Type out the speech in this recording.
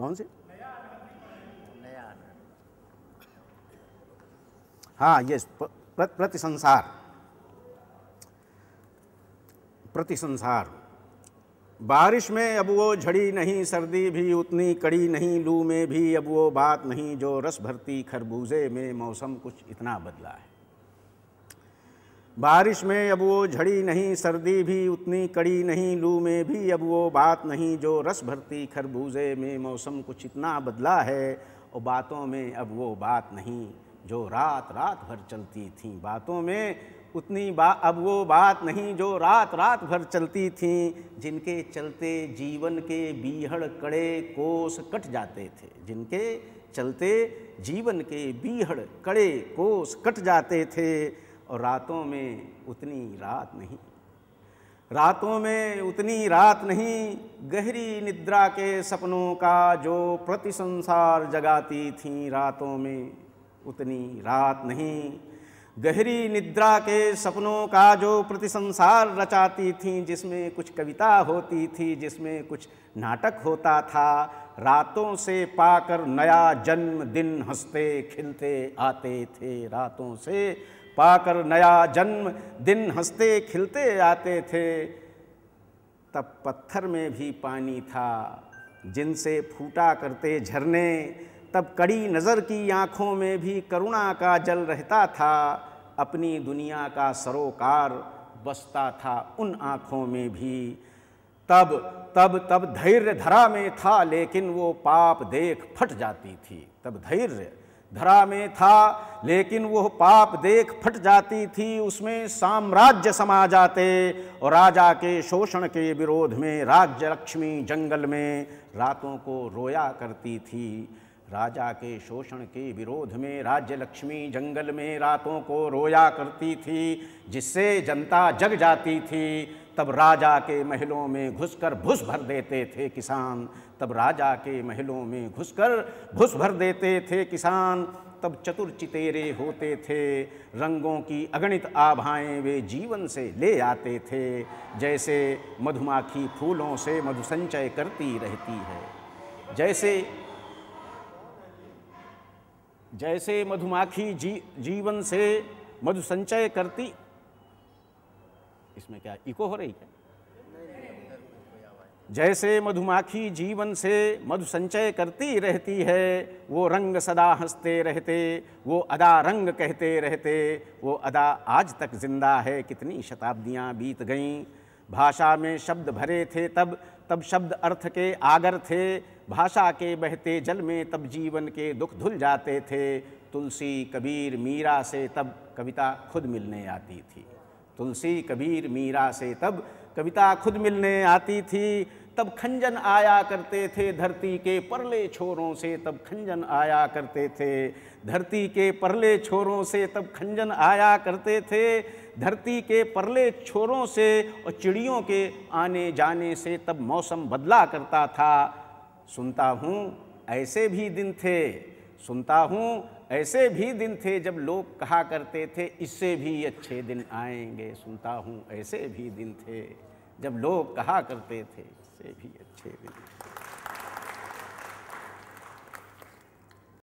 कौन सी हाँ ये प्रति संसार प्रति संसार बारिश में अब वो झड़ी नहीं सर्दी भी उतनी कड़ी नहीं लू में भी अब वो बात नहीं जो रस भरती खरबूजे में मौसम कुछ इतना बदला है बारिश में अब वो झड़ी नहीं सर्दी भी उतनी कड़ी नहीं लू में भी अब वो बात नहीं जो रस भरती खरबूजे में मौसम कुछ इतना बदला है और बातों में अब वो बात नहीं जो रात रात भर चलती थी बातों में उतनी बा अब वो बात नहीं जो रात रात भर चलती थी जिनके चलते जीवन के बीहड़ कड़े कोस कट जाते थे जिनके चलते जीवन के बीहड़ कड़े कोस कट जाते थे और रातों में उतनी रात नहीं रातों में उतनी रात नहीं गहरी निद्रा के सपनों का जो प्रति संसार जगाती थी रातों में उतनी रात नहीं गहरी निद्रा के सपनों का जो प्रतिसंसार रचाती थी जिसमें कुछ कविता होती थी जिसमें कुछ नाटक होता था रातों से पाकर नया जन्म दिन हंसते खिलते आते थे रातों से पाकर नया जन्म दिन हंसते खिलते आते थे तब पत्थर में भी पानी था जिनसे फूटा करते झरने तब कड़ी नज़र की आँखों में भी करुणा का जल रहता था अपनी दुनिया का सरोकार बसता था उन आँखों में भी तब तब तब धैर्य धरा में था लेकिन वो पाप देख फट जाती थी तब धैर्य धरा में था लेकिन वह पाप देख फट जाती थी उसमें साम्राज्य समा जाते और राजा के शोषण के विरोध में राज्य लक्ष्मी जंगल में रातों को रोया करती थी राजा के शोषण के विरोध में राज्य लक्ष्मी जंगल में रातों को रोया करती थी जिससे जनता जग जाती थी तब राजा के महलों में घुसकर भुस भर देते थे किसान तब राजा के महलों में घुसकर भुस भर देते थे किसान तब चतुर चितेरे होते थे रंगों की अगणित आभाएं वे जीवन से ले आते थे जैसे मधुमाखी फूलों से मधुसंचय करती रहती है जैसे जैसे मधुमाखी जी, जीवन से मधु संचय करती इसमें क्या इको हो रही है जैसे मधुमाखी जीवन से मधु संचय करती रहती है वो रंग सदा हंसते रहते वो अदा रंग कहते रहते वो अदा आज तक जिंदा है कितनी शताब्दियाँ बीत गईं भाषा में शब्द भरे थे तब तब शब्द अर्थ के आगर थे भाषा के बहते जल में तब जीवन के दुख धुल जाते थे तुलसी कबीर मीरा से तब कविता खुद मिलने आती थी तुलसी कबीर मीरा से तब कविता खुद मिलने आती थी तब खंजन आया करते थे धरती के परले छोरों से तब खंजन आया करते थे धरती के परले छोरों से तब खंजन आया करते थे धरती के परले छोरों से और चिड़ियों के आने जाने से तब मौसम बदला करता था सुनता हूँ ऐसे भी दिन थे सुनता हूँ ऐसे भी दिन थे जब लोग कहा करते थे इससे भी अच्छे दिन आएंगे सुनता हूँ ऐसे भी दिन थे जब लोग कहा करते थे इससे भी अच्छे दिन